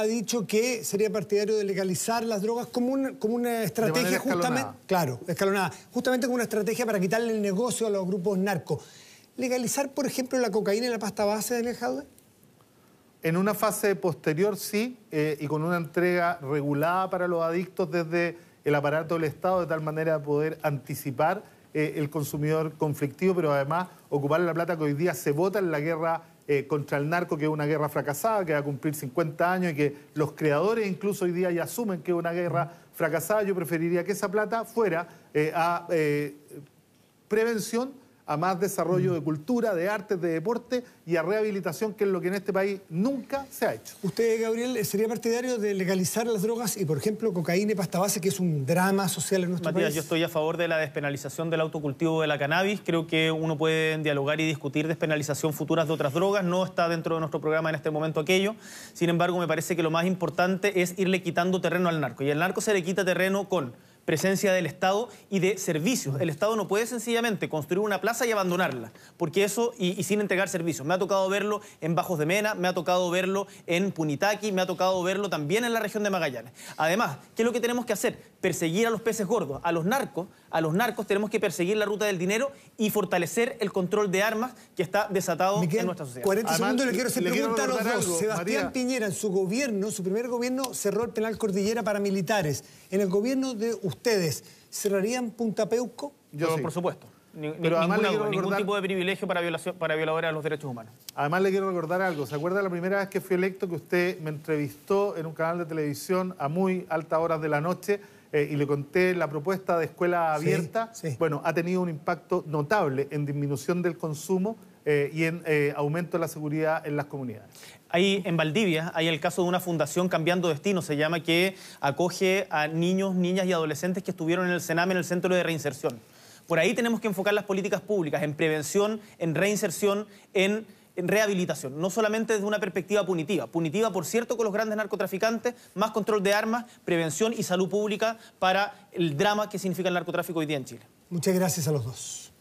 ha dicho que sería partidario de legalizar las drogas como, como una estrategia justamente... Claro, escalonada. Justamente como una estrategia para quitarle el negocio a los grupos narcos. ¿Legalizar, por ejemplo, la cocaína y la pasta base de Alejandro? En una fase posterior sí, eh, y con una entrega regulada para los adictos desde el aparato del Estado, de tal manera de poder anticipar eh, el consumidor conflictivo, pero además ocupar la plata que hoy día se vota en la guerra eh, contra el narco, que es una guerra fracasada, que va a cumplir 50 años y que los creadores incluso hoy día ya asumen que es una guerra fracasada. Yo preferiría que esa plata fuera eh, a eh, prevención a más desarrollo de cultura, de artes, de deporte y a rehabilitación, que es lo que en este país nunca se ha hecho. ¿Usted, Gabriel, sería partidario de legalizar las drogas y, por ejemplo, cocaína y pasta base, que es un drama social en nuestro Matías, yo estoy a favor de la despenalización del autocultivo de la cannabis. Creo que uno puede dialogar y discutir despenalización futuras de otras drogas. No está dentro de nuestro programa en este momento aquello. Sin embargo, me parece que lo más importante es irle quitando terreno al narco. Y al narco se le quita terreno con presencia del Estado y de servicios. El Estado no puede sencillamente construir una plaza y abandonarla, porque eso, y, sin entregar servicios. Me ha tocado verlo en Bajos de Mena, me ha tocado verlo en Punitaki... me ha tocado verlo también en la región de Magallanes. Además, ¿qué es lo que tenemos que hacer? perseguir a los peces gordos, a los narcos. A los narcos tenemos que perseguir la ruta del dinero y fortalecer el control de armas que está desatado en nuestra sociedad. 40 segundos y le quiero hacer pregunta a los dos. Sebastián Piñera, en su gobierno, su primer gobierno, cerró el penal Cordillera para militares. En el gobierno de ustedes, ¿cerrarían Punta Peuco? Yo por supuesto. Pero ningún tipo de privilegio para, violación, para violadores de los derechos humanos. Además le quiero recordar algo. ¿Se acuerda la primera vez que fui electo que usted me entrevistó en un canal de televisión a muy altas horas de la noche? Eh, y le conté la propuesta de escuela abierta, bueno, ha tenido un impacto notable en disminución del consumo eh, y en eh, aumento de la seguridad en las comunidades. Ahí en Valdivia hay el caso de una fundación cambiando destino, se llama, que acoge a niños, niñas y adolescentes que estuvieron en el Sename, en el Centro de Reinserción. Por ahí tenemos que enfocar las políticas públicas en prevención, en reinserción, en rehabilitación, no solamente desde una perspectiva punitiva. Punitiva, por cierto, con los grandes narcotraficantes, más control de armas, prevención y salud pública para el drama que significa el narcotráfico hoy día en Chile. Muchas gracias a los dos.